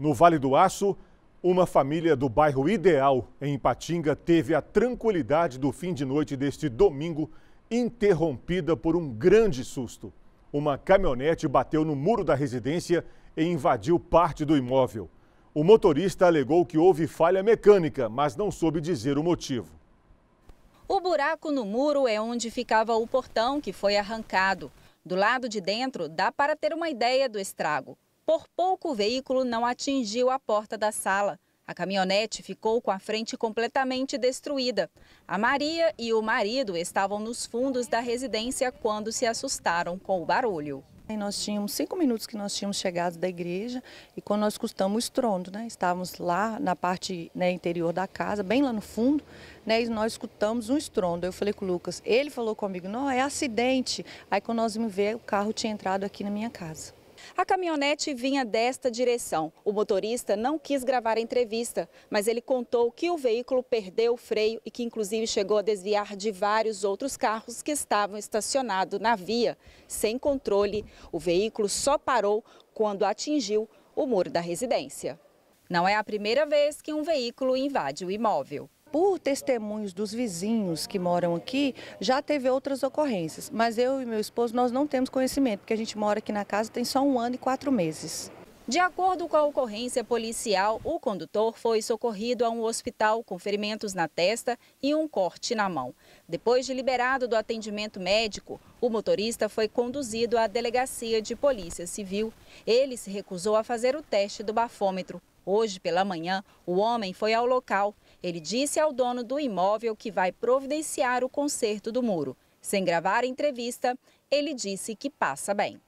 No Vale do Aço, uma família do bairro Ideal, em Ipatinga, teve a tranquilidade do fim de noite deste domingo interrompida por um grande susto. Uma caminhonete bateu no muro da residência e invadiu parte do imóvel. O motorista alegou que houve falha mecânica, mas não soube dizer o motivo. O buraco no muro é onde ficava o portão que foi arrancado. Do lado de dentro, dá para ter uma ideia do estrago. Por pouco o veículo não atingiu a porta da sala. A caminhonete ficou com a frente completamente destruída. A Maria e o marido estavam nos fundos da residência quando se assustaram com o barulho. E nós tínhamos cinco minutos que nós tínhamos chegado da igreja e quando nós escutamos o estrondo, né? Estávamos lá na parte né, interior da casa, bem lá no fundo, né? E nós escutamos um estrondo. Eu falei com o Lucas, ele falou comigo, não, é acidente. Aí quando nós vimos ver, o carro tinha entrado aqui na minha casa. A caminhonete vinha desta direção. O motorista não quis gravar a entrevista, mas ele contou que o veículo perdeu o freio e que inclusive chegou a desviar de vários outros carros que estavam estacionados na via. Sem controle, o veículo só parou quando atingiu o muro da residência. Não é a primeira vez que um veículo invade o imóvel por testemunhos dos vizinhos que moram aqui, já teve outras ocorrências. Mas eu e meu esposo, nós não temos conhecimento, porque a gente mora aqui na casa tem só um ano e quatro meses. De acordo com a ocorrência policial, o condutor foi socorrido a um hospital com ferimentos na testa e um corte na mão. Depois de liberado do atendimento médico, o motorista foi conduzido à delegacia de polícia civil. Ele se recusou a fazer o teste do bafômetro. Hoje pela manhã, o homem foi ao local ele disse ao dono do imóvel que vai providenciar o conserto do muro. Sem gravar a entrevista, ele disse que passa bem.